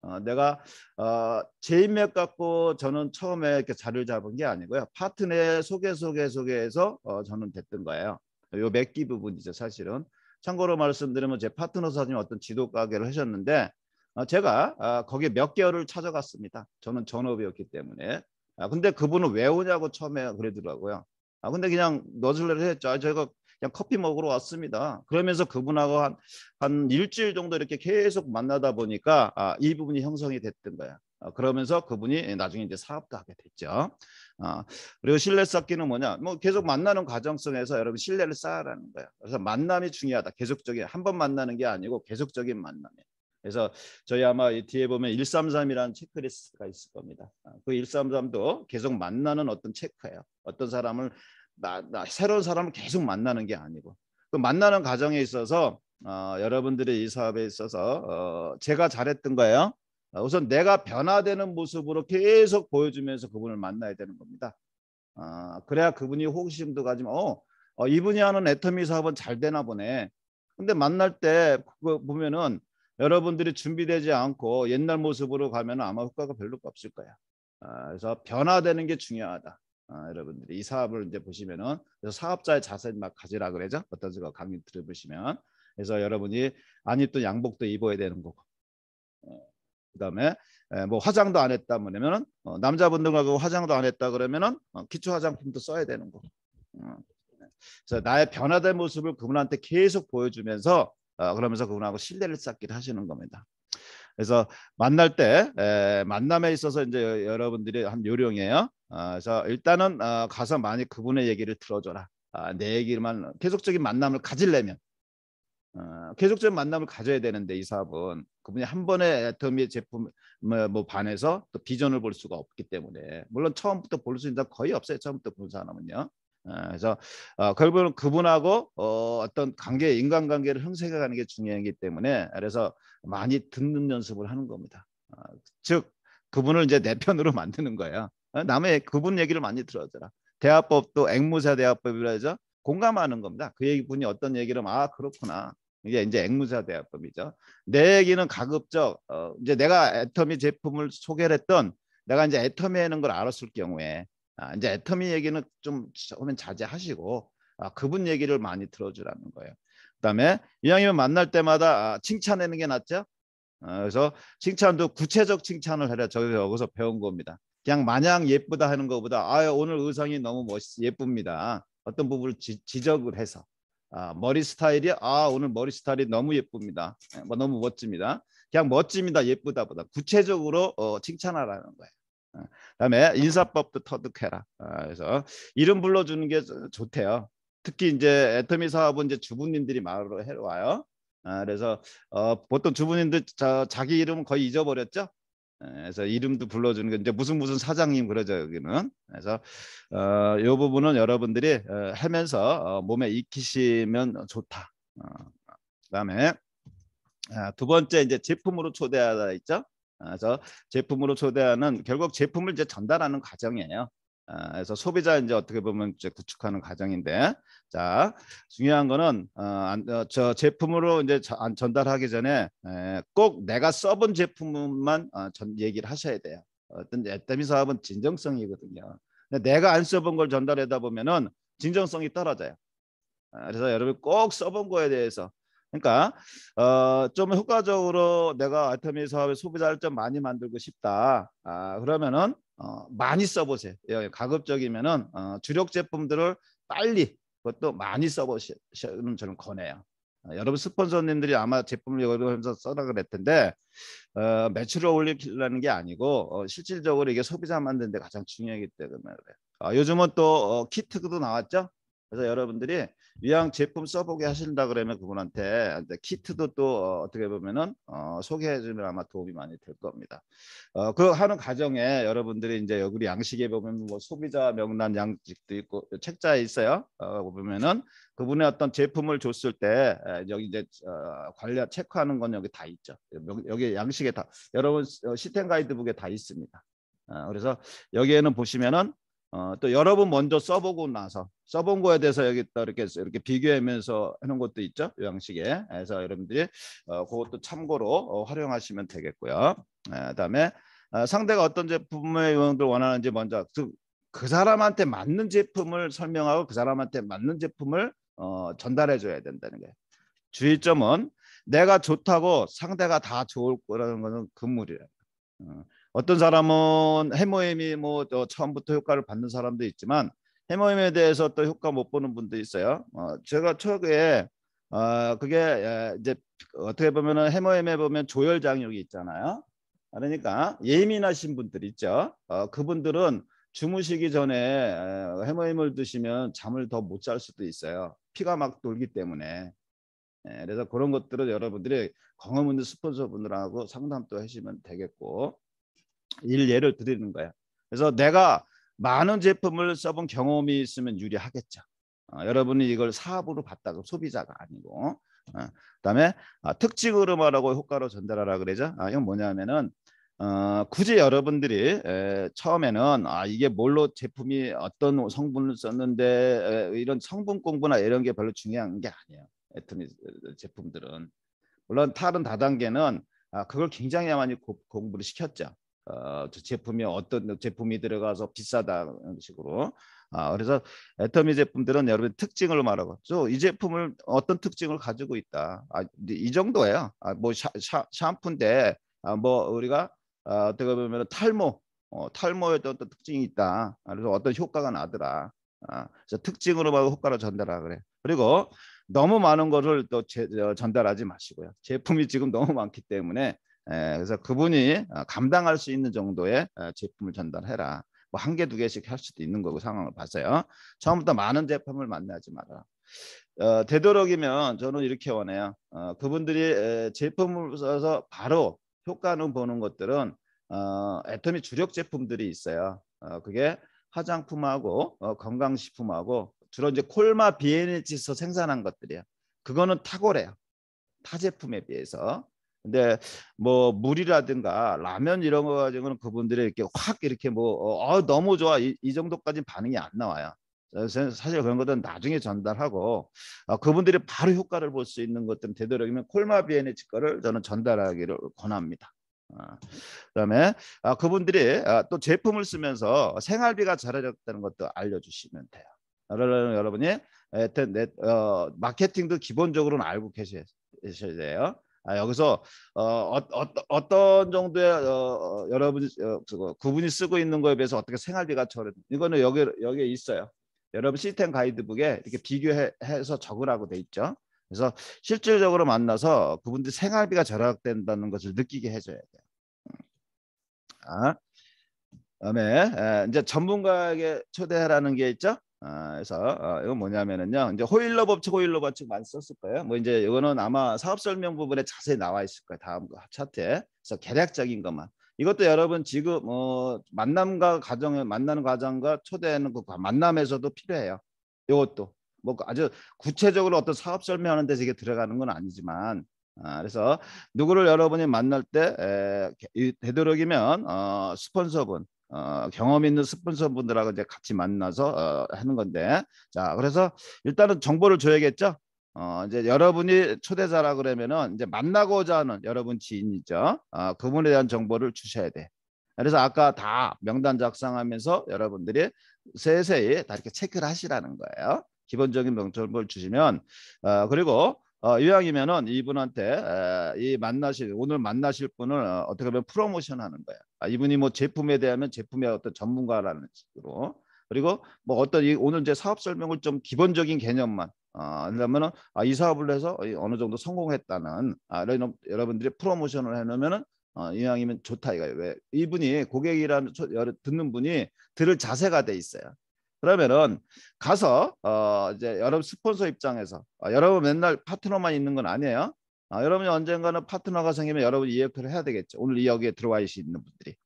어, 내가 어, 제 인맥 갖고 저는 처음에 이렇게 자리를 잡은 게 아니고요. 파트너 소개 소개 소개해서 어, 저는 됐던 거예요. 요 맺기 부분이죠 사실은. 참고로 말씀드리면 제 파트너 사장님 어떤 지도 가게를 하셨는데 어, 제가 어, 거기 몇 개월을 찾아갔습니다. 저는 전업이었기 때문에. 아, 근데 그분은 왜 오냐고 처음에 그러더라고요. 아 근데 그냥 너슬줄래를 했죠. 아, 저희가 그냥 커피 먹으러 왔습니다. 그러면서 그분하고 한, 한 일주일 정도 이렇게 계속 만나다 보니까 아, 이 부분이 형성이 됐던 거야. 아, 그러면서 그분이 나중에 이제 사업도 하게 됐죠. 아, 그리고 신뢰 쌓기는 뭐냐? 뭐 계속 만나는 과정 속에서 여러분 신뢰를 쌓으라는 거야. 그래서 만남이 중요하다. 계속적인 한 번 만나는 게 아니고 계속적인 만남이. 그래서 저희 아마 이 뒤에 보면 133이라는 체크리스트가 있을 겁니다. 아, 그 133도 계속 만나는 어떤 체크예요. 어떤 사람을 나, 나, 새로운 사람을 계속 만나는 게 아니고 그 만나는 과정에 있어서 어, 여러분들의 이 사업에 있어서 어, 제가 잘했던 거예요. 어, 우선 내가 변화되는 모습으로 계속 보여주면서 그분을 만나야 되는 겁니다. 어, 그래야 그분이 호기심도 가지면 어, 어 이분이 하는 애터미 사업은 잘 되나 보네. 근데 만날 때 그거 보면은 여러분들이 준비되지 않고 옛날 모습으로 가면 아마 효과가 별로 없을 거야. 아, 그래서 변화되는 게 중요하다. 아, 여러분들이 이 사업을 이제 보시면은 그래서 사업자의 자세막 가지라 그러죠. 어떤 식으 강의 들어보시면 그래서 여러분이 안 입던 양복도 입어야 되는 거고 어, 그다음에 뭐 화장도 안 했다 뭐냐면은 어, 남자분들하고 화장도 안 했다 그러면은 어, 기초 화장품도 써야 되는 거 네. 그래서 나의 변화된 모습을 그분한테 계속 보여주면서 어, 그러면서 그분하고 신뢰를 쌓기를 하시는 겁니다. 그래서 만날 때 에, 만남에 있어서 이제 여러분들이 한 요령이에요. 어, 그래서 일단은 어, 가서 많이 그분의 얘기를 들어줘라. 아, 내 얘기만 계속적인 만남을 가질려면 어, 계속적인 만남을 가져야 되는데 이 사업은 그분이 한 번에 애터미 제품 뭐, 뭐 반해서 또 비전을 볼 수가 없기 때문에 물론 처음부터 볼 수 있는 사람 거의 없어요 처음부터 본 사람은요 예, 그래서 어, 결국은 그분하고 어, 어떤 어 관계, 인간관계를 형성해가는 게 중요하기 때문에 그래서 많이 듣는 연습을 하는 겁니다. 어, 즉 그분을 이제 내 편으로 [laughs] 만드는 거예요. 남의 그분 얘기를 많이 들어더라. 대화법도 앵무새 대화법이라 해서 공감하는 겁니다. 그 분이 어떤 얘기를 아 그렇구나. 이게 이제 앵무새 대화법이죠. 내 얘기는 가급적 어, 이제 내가 애터미 제품을 소개를 했던 내가 이제 애터미에 는걸 알았을 경우에 아, 이제 애터미 얘기는 좀 조금은 자제하시고 아, 그분 얘기를 많이 들어주라는 거예요. 그다음에 이왕이면 만날 때마다 아, 칭찬하는 게 낫죠. 아, 그래서 칭찬도 구체적 칭찬을 해라. 저기서 여기서 배운 겁니다. 그냥 마냥 예쁘다 하는 것보다 아 오늘 의상이 너무 멋 예쁩니다. 어떤 부분을 지, 적을 해서 아, 머리 스타일이 아 오늘 머리 스타일이 너무 예쁩니다. 네, 뭐 너무 멋집니다. 그냥 멋집니다 예쁘다보다 구체적으로 어, 칭찬하라는 거예요. 그다음에 인사법도 터득해라. 아, 그래서 이름 불러주는 게 좋대요. 특히 이제 애터미 사업은 이제 주부님들이 말로 해와요. 아, 그래서 어, 보통 주부님들 자, 기 이름은 거의 잊어버렸죠. 네, 그래서 이름도 불러주는 게 이제 무슨 무슨 사장님 그러죠 여기는. 그래서 이 어, 부분은 여러분들이 어, 하면서 몸에 익히시면 좋다. 그다음에 아, 두 번째 이제 제품으로 초대하다 있죠. 그래서 제품으로 초대하는 결국 제품을 이제 전달하는 과정이에요. 아, 그래서 소비자 이제 어떻게 보면 이제 구축하는 과정인데 자 중요한 거는 어저 어, 제품으로 이제 전달하기 전에 꼭 내가 써본 제품만 어, 전 얘기를 하셔야 돼요. 어떤 애따미 사업은 진정성이거든요. 내가 안 써본 걸 전달하다 보면은 진정성이 떨어져요. 아, 그래서 여러분 꼭 써본 거에 대해서 그러니까 어, 좀 효과적으로 내가 아토미 사업에 소비자를 좀 많이 만들고 싶다. 아, 그러면은 어, 많이 써보세요. 예, 가급적이면은 어, 주력 제품들을 빨리 그것도 많이 써보시는 저는 권해요. 어, 여러분 스폰서님들이 아마 제품을 여기서 써라 그랬던데 어, 매출을 올리려는 게 아니고 어, 실질적으로 이게 소비자 만드는 데 가장 중요하기 때문에 그래요. 어, 요즘은 또 어, 키트도 나왔죠. 그래서 여러분들이 위왕 제품 써보게 하신다 그러면 그분한테 키트도 또 어, 어떻게 보면은 어, 소개해주면 아마 도움이 많이 될 겁니다. 어, 그 하는 과정에 여러분들이 이제 여기 양식에 보면 뭐 소비자 명단 양식도 있고 책자에 있어요. 어, 보면은 그분의 어떤 제품을 줬을 때 여기 이제 어, 관리 체크하는 건 여기 다 있죠. 여기 양식에 다 여러분 어, 시스템 가이드북에 다 있습니다. 그래서 여기에는 보시면은 어, 또 여러분 먼저 써보고 나서 써본 거에 대해서 여기 또 이렇게 이렇게 비교하면서 하는 것도 있죠 요양식에 그래서 여러분들이 어, 그것도 참고로 어, 활용하시면 되겠고요. 에, 아, 그다음에 어, 상대가 어떤 제품의 요양들 원하는지 먼저 그, 그 사람한테 맞는 제품을 설명하고 그 사람한테 맞는 제품을 어, 전달해 줘야 된다는 거 주의점은 내가 좋다고 상대가 다 좋을 거라는 것은 금물이에요. 그 어, 어떤 사람은 해모임이 뭐 처음부터 효과를 받는 사람도 있지만 해모임에 대해서 또 효과 못 보는 분도 있어요. 어, 제가 최근에 어, 그게 예, 이제 어떻게 보면은 해모임에 보면 조혈 장력이 있잖아요. 그러니까 예민하신 분들 있죠. 어, 그분들은 주무시기 전에 어, 해모임을 드시면 잠을 더 못 잘 수도 있어요. 피가 막 돌기 때문에. 예, 그래서 그런 것들은 여러분들이 광화문대 스폰서분들하고 상담도 하시면 되겠고 일 예를 드리는 거예요. 그래서 내가 많은 제품을 써본 경험이 있으면 유리하겠죠. 어, 여러분이 이걸 사업으로 봤다고 소비자가 아니고 어, 그다음에 아, 특징으로 말하고 효과로 전달하라 그러죠. 아, 이건 뭐냐면은 어, 굳이 여러분들이 에, 처음에는 아 이게 뭘로 제품이 어떤 성분을 썼는데 에, 이런 성분 공부나 이런 게 별로 중요한 게 아니에요. 애터미 제품들은 물론 다른 다단계는 아, 그걸 굉장히 많이 고, 공부를 시켰죠. 어, 제품이 어떤 제품이 들어가서 비싸다 식으로 아, 그래서 애터미 제품들은 여러분 특징을 말하고 이 제품을 어떤 특징을 가지고 있다 아, 이 정도예요 아, 뭐 샤, 샤, 샴푸인데 아, 뭐 우리가 아, 어떻게 보면 탈모 어, 탈모의 어떤 특징이 있다 아, 그래서 어떤 효과가 나더라 아, 그래서 특징으로 말고 효과를 전달하 그래 그리고 너무 많은 것을 또 제, 전달하지 마시고요 제품이 지금 너무 많기 때문에 예, 그래서 그분이 어, 감당할 수 있는 정도의 어, 제품을 전달해라. 뭐 한 개, 두 개씩 할 수도 있는 거고 상황을 봐서요. 처음부터 많은 제품을 만나지 마라. 어, 되도록이면 저는 이렇게 원해요. 어, 그분들이 제품을 써서 바로 효과는 보는 것들은 어, 애터미 주력 제품들이 있어요. 어, 그게 화장품하고 어, 건강식품하고 주로 이제 콜마 비엔에지에서 생산한 것들이에요 그거는 탁월해요. 타 제품에 비해서. 근데 뭐 물이라든가 라면 이런 거 가지고는 그분들이 이렇게 확 이렇게 뭐 어, 어 너무 좋아 이, 이 정도까지 반응이 안 나와요. 사실 그런 것들은 나중에 전달하고 어, 그분들이 바로 효과를 볼 수 있는 것들은 되도록이면 콜마비엔의 치과를 저는 전달하기를 권합니다. 어, 그다음에 아, 그분들이 아, 또 제품을 쓰면서 생활비가 잘해졌다는 것도 알려주시면 돼요. 여러분이 에, 내, 어, 마케팅도 기본적으로는 알고 계셔야 돼요. 아, 여기서 어, 어, 어, 어떤 정도의 어, 어 여러분이 어, 구분이 쓰고 있는 거에 비해서 어떻게 생활비가 저렴 이거는 여기 여기에 있어요. 여러분 시스템 가이드북에 이렇게 비교해서 적으라고 돼 있죠. 그래서 실질적으로 만나서 그분들 생활비가 절약된다는 것을 느끼게 해줘야 돼요. 아, 그다음에 이제 전문가에게 초대하라는 게 있죠. 아, 그래서 어, 이건 뭐냐면은요. 이제 호일러 법칙, 호일러 법칙 많이 썼을 거예요. 뭐 이제 이거는 아마 사업 설명 부분에 자세히 나와 있을 거예요. 다음 차트에. 그래서 개략적인 것만. 이것도 여러분 지금 어, 만남과 가정에 만나는 과정과 초대하는 그 만남에서도 필요해요. 이것도 뭐 그 아주 구체적으로 어떤 사업 설명하는 데서 이게 들어가는 건 아니지만 아, 그래서 누구를 여러분이 만날 때 에, 되도록이면 어, 스폰서분 어, 경험 있는 스폰서 분들하고 이제 같이 만나서 어, 하는 건데 자 그래서 일단은 정보를 줘야겠죠. 어, 이제 여러분이 초대자라 그러면은 이제 만나고자 하는 여러분 지인이죠. 어, 그분에 대한 정보를 주셔야 돼. 그래서 아까 다 명단 작성하면서 여러분들이 세세히 다 이렇게 체크를 하시라는 거예요. 기본적인 명점을 주시면 어, 그리고 어, 이왕이면은 이분한테 에, 이 만나실 오늘 만나실 분을 어, 어떻게 보면 프로모션 하는 거야. 아, 이분이 뭐 제품에 대한 제품의 어떤 전문가라는 식으로 그리고 뭐 어떤 이 오늘 이제 사업 설명을 좀 기본적인 개념만 아, 어, 그러면은 아, 이 사업을 해서 어느 정도 성공했다는 아, 이런 여러분들이 프로모션을 해놓으면은 어, 이왕이면 좋다 이거예요. 왜 이분이 고객이라는 듣는 분이 들을 자세가 돼 있어요. 그러면은 가서 어 이제 여러분 스폰서 입장에서 어, 여러분 맨날 파트너만 있는 건 아니에요. 어, 여러분이 언젠가는 파트너가 생기면 여러분 이 역할을 해야 되겠죠. 오늘 여기에 들어와 있는 분들이.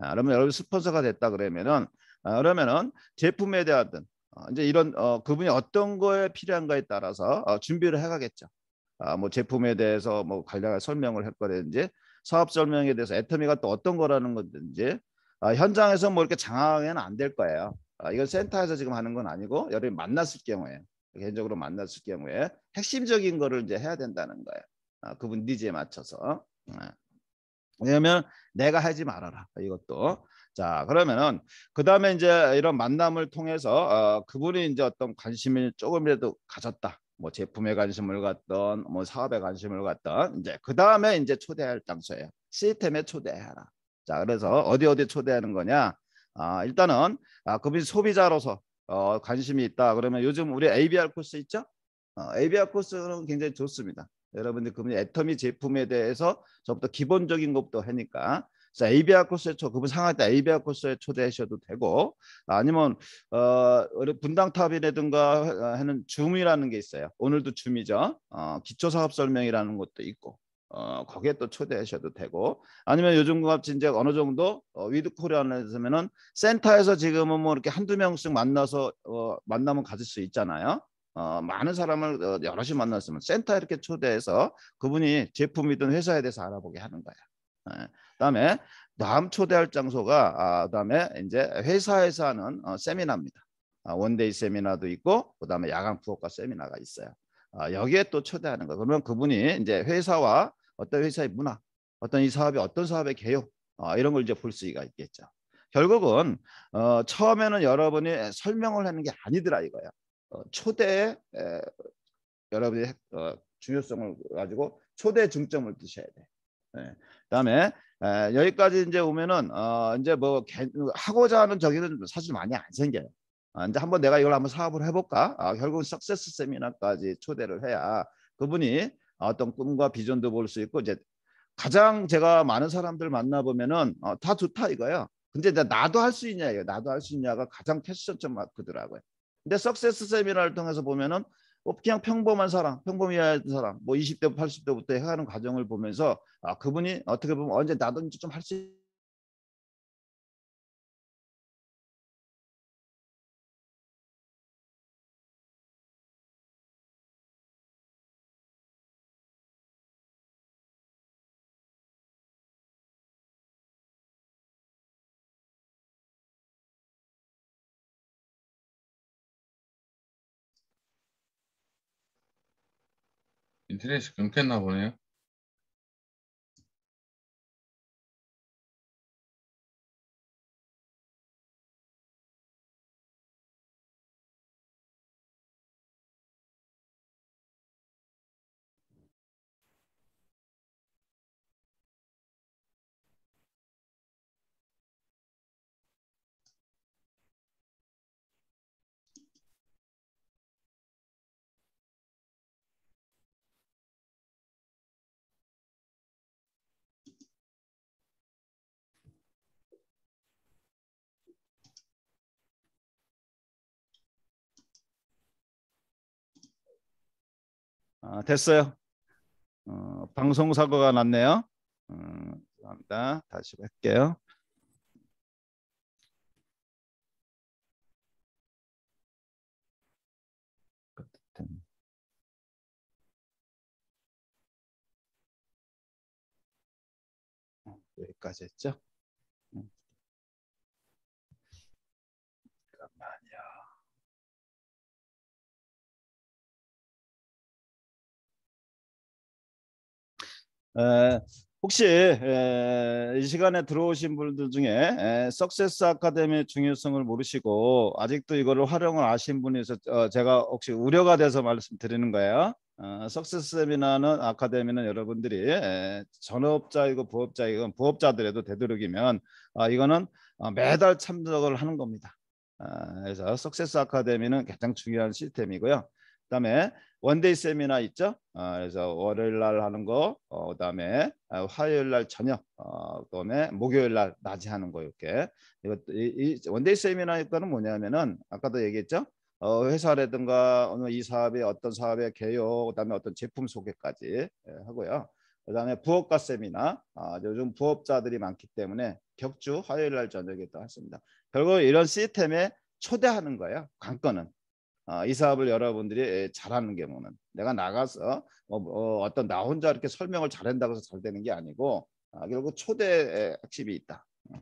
아, 그러면 여러분 스폰서가 됐다 그러면은 아, 그러면은 제품에 대한 어, 이제 이런 어, 그분이 어떤 거에 필요한가에 따라서 어, 준비를 해가겠죠. 아, 뭐 제품에 대해서 뭐 간략한 설명을 할거든지 사업 설명에 대해서 애터미가 또 어떤 거라는 건지 아, 현장에서 뭐 이렇게 장황해는 안 될 거예요. 아, 이건 센터에서 지금 하는 건 아니고 여러분 만났을 경우에 개인적으로 만났을 경우에 핵심적인 거를 이제 해야 된다는 거예요. 아, 그분 니즈에 맞춰서. 네. 왜냐하면 내가 하지 말아라 이것도. 자 그러면은 그 다음에 이제 이런 만남을 통해서 어, 그분이 이제 어떤 관심을 조금이라도 가졌다. 뭐 제품에 관심을 갖던 뭐 사업에 관심을 갖던 이제 그 다음에 이제 초대할 장소예요. 시스템에 초대해라. 자 그래서 어디 어디 초대하는 거냐? 아, 일단은 아, 급인 소비자로서 어, 관심이 있다. 그러면 요즘 우리 ABR 코스 있죠? 어, ABR 코스는 굉장히 좋습니다. 여러분들 그분 이 애터미 제품에 대해서 저부터 기본적인 것부터 하니까 자, ABR 코스에 초, 그분 상할 때 ABR 코스에 초대하셔도 되고 아니면 어, 분당탑이라든가 하는 줌이라는 게 있어요. 오늘도 줌이죠. 어, 기초사업 설명이라는 것도 있고 어, 거기에 또 초대하셔도 되고 아니면 요즘 같이 이제 어느 정도 어, 위드 코리안에서면은 센터에서 지금은 뭐 이렇게 한두 명씩 만나서 어, 만나면 가질 수 있잖아요. 어, 많은 사람을 어, 여럿이 만났으면 센터 에 이렇게 초대해서 그분이 제품이든 회사에 대해서 알아보게 하는 거야. 예. 그다음에 다음 초대할 장소가 아, 그다음에 이제 회사에서 하는 어, 세미나입니다. 아, 원데이 세미나도 있고 그다음에 야간 부업과 세미나가 있어요. 아, 여기에 또 초대하는 거. 그러면 그분이 이제 회사와 어떤 회사의 문화, 어떤 이 사업이 어떤 사업의 개요 어, 이런 걸 이제 볼 수가 있겠죠. 결국은 어, 처음에는 여러분이 설명을 하는 게 아니더라 이거야. 어, 초대 에, 여러분의 어, 중요성을 가지고 초대 중점을 두셔야 돼. 네. 그다음에 에, 여기까지 이제 오면은 어, 이제 뭐 개, 하고자 하는 저기는 사실 많이 안 생겨요. 아, 이제 한번 내가 이걸 한번 사업을 해볼까? 아, 결국은 석세스 세미나까지 초대를 해야 그분이 어떤 꿈과 비전도 볼 수 있고 이제 가장 제가 많은 사람들 만나 보면은 어, 다 좋다 이거야. 근데 나도 할 수 있냐 이거 나도 할 수 있냐가 가장 캐스천점 마크더라고요. 근데 석세스 세미나를 통해서 보면은 뭐 그냥 평범한 사람, 평범해야 사람, 뭐 20대, 80대부터 해가는 과정을 보면서 아 그분이 어떻게 보면 언제 나든지 좀할수 인터넷이 끊겼나 보네요. 어, 됐어요. 어, 방송 사고가 났네요. 음, 죄송합니다. 다시 할게요. 여기까지 했죠. 에, 혹시 에, 이 시간에 들어오신 분들 중에 에, 석세스 아카데미의 중요성을 모르시고 아직도 이거를 활용을 아신 분이 있어 어, 제가 혹시 우려가 돼서 말씀드리는 거예요. 어, 석세스 세미나는 아카데미는 여러분들이 에, 전업자이고 부업자이고 부업자들에도 되도록이면 어, 이거는 어, 매달 참석을 하는 겁니다. 어, 그래서 석세스 아카데미는 가장 중요한 시스템이고요. 그다음에 원데이 세미나 있죠. 어, 그래서 월요일 날 하는 거, 어, 그다음에 아, 화요일 날 저녁, 어, 그다음에 목요일 날 낮에 하는 거 이렇게. 이것 이, 이 원데이 세미나니까는 뭐냐면은 아까도 얘기했죠. 어, 회사라든가 어느 이 사업의 어떤 사업의 개요, 그다음에 어떤 제품 소개까지 예, 하고요. 그다음에 부업가 세미나, 아, 요즘 부업자들이 많기 때문에 격주 화요일 날 저녁에 또 했습니다. 결국 이런 시스템에 초대하는 거예요. 관건은 어, 이 사업을 여러분들이 잘하는 경우는 내가 나가서 어, 뭐, 어 떤나 혼자 이렇게 설명을 잘한다고 해서 잘 되는 게 아니고 아, 결국 초대 핵심이 있다. 음.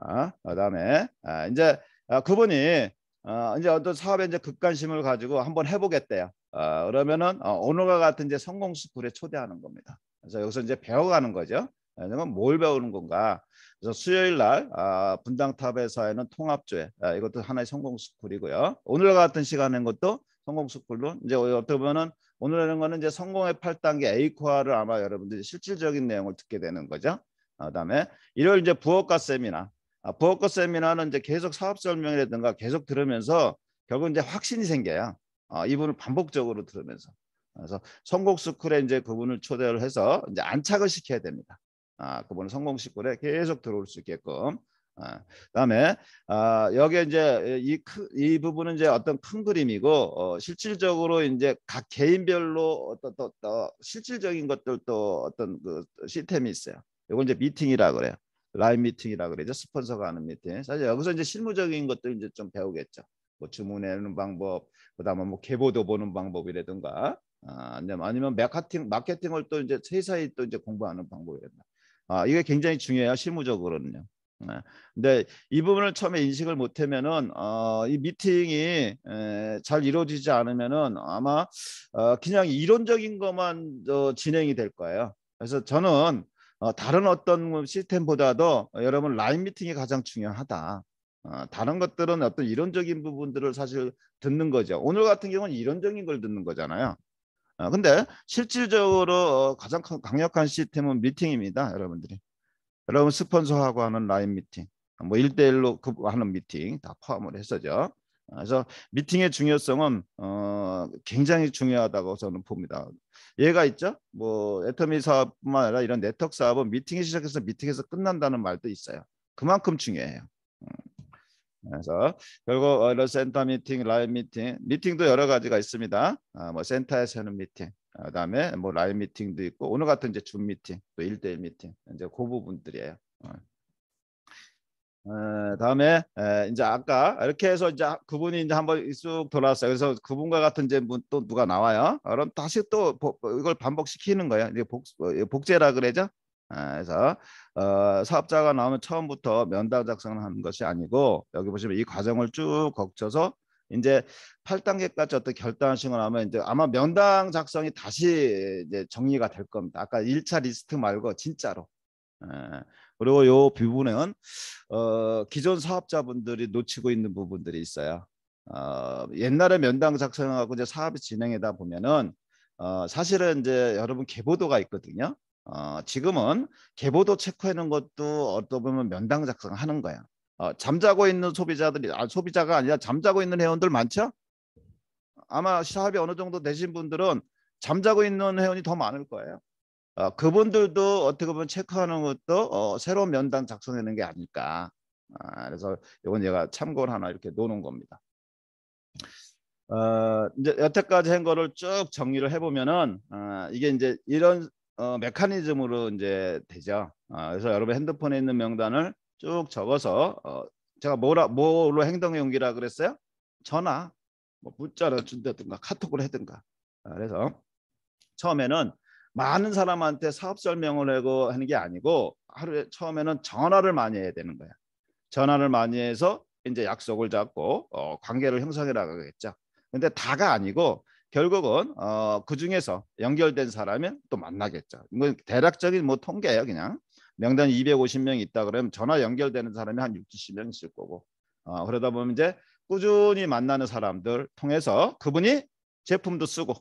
아, 그다음에 아, 이제 그분이 어, 이제 어떤 사업에 이제 극관심을 가지고 한번 해보겠대요. 그러면은 오늘과 같은 이제 성공 스쿨에 초대하는 겁니다. 그래서 여기서 이제 배워가는 거죠. 내가 뭘 배우는 건가? 그래서 수요일 날 아, 분당탑에서는 하 통합조회 아, 이것도 하나의 성공 스쿨이고요. 오늘 같은 시간인 것도 성공 스쿨로 이제 어떻게 보면은 오늘하는 거는 이제 성공의 8단계 A코어를 아마 여러분들이 실질적인 내용을 듣게 되는 거죠. 아, 그다음에 일요일 이제 부업과 세미나. 아, 부업과 세미나는 이제 계속 사업 설명이라든가 계속 들으면서 결국 이제 확신이 생겨요. 아, 이분을 반복적으로 들으면서. 그래서 성공 스쿨에 이제 그분을 초대를 해서 이제 안착을 시켜야 됩니다. 아, 그분은 성공식구에 계속 들어올 수 있게끔. 아, 그다음에 아, 여기에 이제 이, 이 부분은 이제 어떤 큰 그림이고 어, 실질적으로 이제 각 개인별로 어떤 또, 또 실질적인 것들도 어떤 그 시스템이 있어요. 이건 이제 미팅이라 그래요. 라인 미팅이라 그래죠 스폰서가 하는 미팅. 사실 여기서 이제 실무적인 것들 이제 좀 배우겠죠. 뭐 주문해는 방법, 그다음에 뭐개보도 보는 방법이라든가, 아, 아니면 마케팅 마케팅을 또 이제 세사에또 이제 공부하는 방법이라다 아, 이게 굉장히 중요해요. 실무적으로는요. 네. 근데 이 부분을 처음에 인식을 못하면은 어, 이 미팅이 에, 잘 이루어지지 않으면은 아마 어, 그냥 이론적인 것만 어, 진행이 될 거예요. 그래서 저는 어, 다른 어떤 시스템보다도 여러분 라인 미팅이 가장 중요하다. 어, 다른 것들은 어떤 이론적인 부분들을 사실 듣는 거죠. 오늘 같은 경우는 이론적인 걸 듣는 거잖아요. 어, 근데 실질적으로 어, 가장 강력한 시스템은 미팅입니다. 여러분들이. 여러분 스폰서하고 하는 라인 미팅, 뭐일대일로 하는 미팅 다 포함을 했었죠. 어, 그래서 미팅의 중요성은 어, 굉장히 중요하다고 저는 봅니다. 예가 있죠. 뭐 애터미 사업뿐만 아니라 이런 네트워크 사업은 미팅이 시작해서 미팅에서 끝난다는 말도 있어요. 그만큼 중요해요. 그래서 결국 어, 이런 센터 미팅, 라인 미팅, 미팅도 여러 가지가 있습니다. 아, 뭐 센터에서 하는 미팅, 아, 그다음에 뭐 라인 미팅도 있고 오늘 같은 이제 줌 미팅, 또일대일 미팅 이제 그 부분들이에요. 어. 어, 다음에 에, 이제 아까 이렇게 해서 이제 그분이 이제 한번 쑥 돌았어요. 그래서 그분과 같은 이제 또 누가 나와요. 그럼 다시 또 복, 이걸 반복시키는 거예요. 이제 복, 어, 복제라 그러죠. 아, 그래서 어, 사업자가 나오면 처음부터 면담 작성을 하는 것이 아니고 여기 보시면 이 과정을 쭉 거쳐서 이제 8단계까지 어떤 결단하신거 나면 이제 아마 면담 작성이 다시 이제 정리가 될 겁니다. 아까 1차 리스트 말고 진짜로. 에, 예. 그리고 요 부분은 어, 기존 사업자분들이 놓치고 있는 부분들이 있어요. 어, 옛날에 면담 작성하고 이제 사업이 진행하다 보면은 어, 사실은 이제 여러분 개보도가 있거든요. 어, 지금은 개보도 체크하는 것도 어떻게 보면 면당 작성하는 거야. 어, 잠자고 있는 소비자들이 아, 소비자가 아니라 잠자고 있는 회원들 많죠? 아마 사업이 어느 정도 되신 분들은 잠자고 있는 회원이 더 많을 거예요. 어, 그분들도 어떻게 보면 체크하는 것도 어, 새로운 면당 작성하는 게 아닐까. 아, 그래서 이건 제가 참고를 하나 이렇게 노는 겁니다. 어, 이제 여태까지 한 거를 쭉 정리를 해보면은 어, 이게 이제 이런 어, 메커니즘으로 이제 되죠. 어, 그래서 여러분 핸드폰에 있는 명단을 쭉 적어서 어, 제가 뭐라 뭐로 행동의 용기라 그랬어요? 전화, 뭐문자로 준다든가 카톡으로해든가 아, 그래서 처음에는 많은 사람한테 사업 설명을 하고 하는 게 아니고 하루에 처음에는 전화를 많이 해야 되는 거야. 전화를 많이 해서 이제 약속을 잡고 어, 관계를 형성해 나가겠죠. 근데 다가 아니고 결국은 어, 그 중에서 연결된 사람은 또 만나겠죠. 이건 대략적인 뭐 통계예요, 그냥. 명단 250명이 있다 그러면 전화 연결되는 사람이 한 6, 70명 있을 거고. 어, 그러다 보면 이제 꾸준히 만나는 사람들 통해서 그분이 제품도 쓰고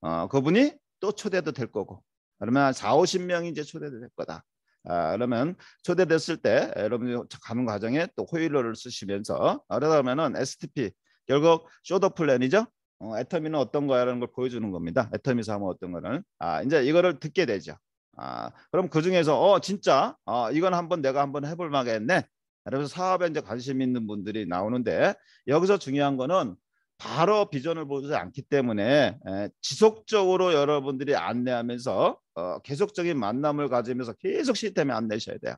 어, 그분이 또 초대도 될 거고. 그러면 4, 50명이 이제 초대될 도 거다. 아, 그러면 초대됐을 때 여러분이 가는 과정에 또호일러를 쓰시면서 그러다 보면은 STP 결국 쇼더 플랜이죠. 어, 애터미는 어떤 거야라는 걸 보여주는 겁니다. 애터미사 하면 어떤 거는 아 이제 이거를 듣게 되죠. 아 그럼 그 중에서 어 진짜 어 이건 한번 내가 한번 해볼 만겠네. 하 그래서 사업에 이제 관심 있는 분들이 나오는데 여기서 중요한 거는 바로 비전을 보지 않기 때문에 에, 예, 지속적으로 여러분들이 안내하면서 어, 계속적인 만남을 가지면서 계속 시스템에 안내셔야 돼요.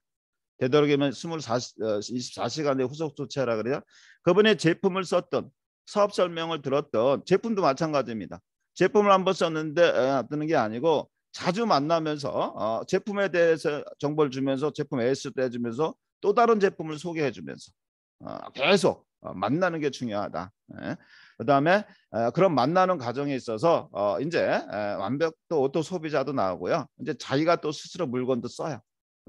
되도록이면 24, 24시간의 어, 후속 조치라 그래요. 그분의 제품을 썼던 사업 설명을 들었던 제품도 마찬가지입니다. 제품을 한 번 썼는데 뜨는 게 아니고 자주 만나면서 어, 제품에 대해서 정보를 주면서 제품 AS도 해주면서 또 다른 제품을 소개해주면서 어, 계속 어, 만나는 게 중요하다. 예. 그다음에 그런 만나는 과정에 있어서 이제 완벽도 오 소비자도 나오고요. 이제 자기가 또 스스로 물건도 써요.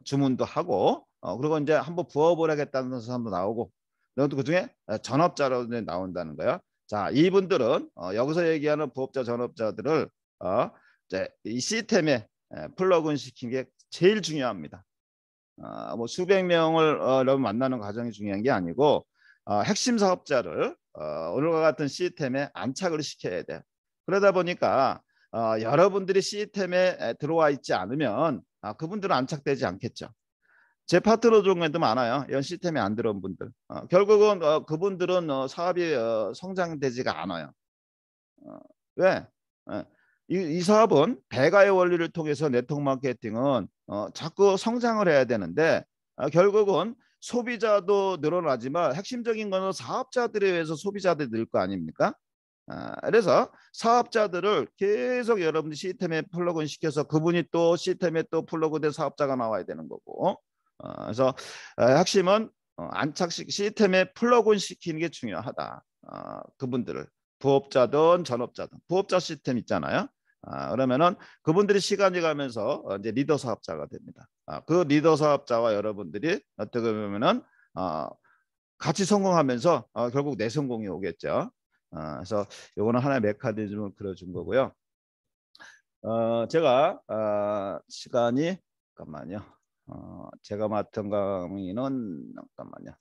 주문도 하고 그리고 이제 한번 부업을 하겠다는 사람도 나오고 그것도 그중에 어, 전업자로 나온다는 거예요. 자, 이분들은 어, 여기서 얘기하는 부업자 전업자들을 어, 이제 이 시스템에 플러그인 시킨 게 제일 중요합니다. 어, 뭐 수백 명을 어, 만나는 과정이 중요한 게 아니고 어, 핵심 사업자를 어, 오늘과 같은 시스템에 안착을 시켜야 돼요. 그러다 보니까 어, 여러분들이 시스템에 들어와 있지 않으면 아, 그분들은 안착되지 않겠죠. 제 파트너 종에도 많아요. 이런 시스템에 안 들어온 분들. 어, 결국은 어, 그분들은 어, 사업이 어, 성장되지가 않아요. 어, 왜? 예. 이, 이, 사업은 배가의 원리를 통해서 네트워크 마케팅은 어, 자꾸 성장을 해야 되는데 결국은 소비자도 늘어나지만 핵심적인 것은 사업자들에 의해서 소비자들이 늘 거 아닙니까? 아, 그래서 사업자들을 계속 여러분 시스템에 플러그인 시켜서 그분이 또 시스템에 또 플러그된 사업자가 나와야 되는 거고 어, 그래서 핵심은 어, 어, 안착식 시스템에 플러그인 시키는 게 중요하다. 그분들을 부업자든 전업자든 부업자 시스템 있잖아요. 아, 그러면은 그분들이 시간이 가면서 이제 리더 사업자가 됩니다. 아, 그 리더 사업자와 여러분들이 어떻게 보면은 같이 성공하면서 결국 내 성공이 오겠죠. 그래서 요거는 하나의 메커니즘을 그려준 거고요. 어, 제가 어, 시간이 잠깐만요. 어, 제가 맡은 강의는 잠깐만요.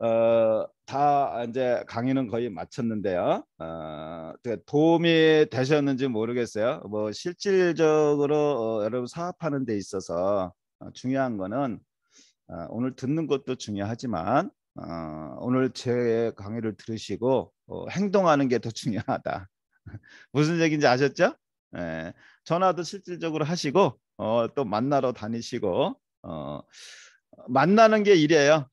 음, 어, 다 이제 강의는 거의 마쳤는데요. 어, 도움이 되셨는지 모르겠어요. 뭐 실질적으로 어, 여러분 사업하는 데 있어서 어, 중요한 거는 어, 오늘 듣는 것도 중요하지만 어, 오늘 제 강의를 들으시고 어, 행동하는 게 더 중요하다. [laughs] 무슨 얘기인지 아셨죠? 예, 전화도 실질적으로 하시고 어, 또 만나러 다니시고 어, 만나는 게 일이에요.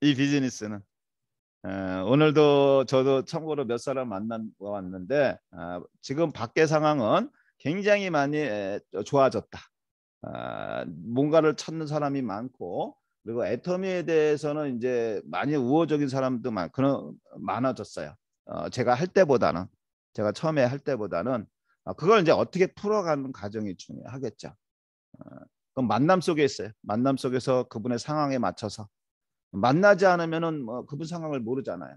이 비즈니스는 예, 오늘도 저도 참고로 몇 사람 만나왔는데 고 아, 지금 밖의 상황은 굉장히 많이 에, 좋아졌다. 아, 뭔가를 찾는 사람이 많고 그리고 애터미에 대해서는 이제 많이 우호적인 사람도 많, 그런 많아졌어요. 어, 제가 할 때보다는 제가 처음에 할 때보다는 아, 그걸 이제 어떻게 풀어가는 과정이 중요하겠죠. 어, 그럼 만남 속에 있어요. 만남 속에서 그분의 상황에 맞춰서 만나지 않으면뭐 그분 상황을 모르잖아요.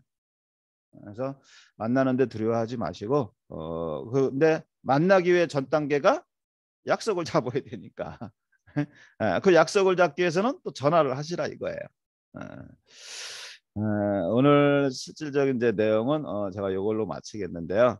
그래서 만나는데 두려워하지 마시고 어 그, 근데 만나기 위해 전 단계가 약속을 잡아야 되니까 [laughs] 예, 그 약속을 잡기 위해서는 또 전화를 하시라 이거예요. 예. 예, 오늘 실질적인 이제 내용은 어, 제가 이걸로 마치겠는데요.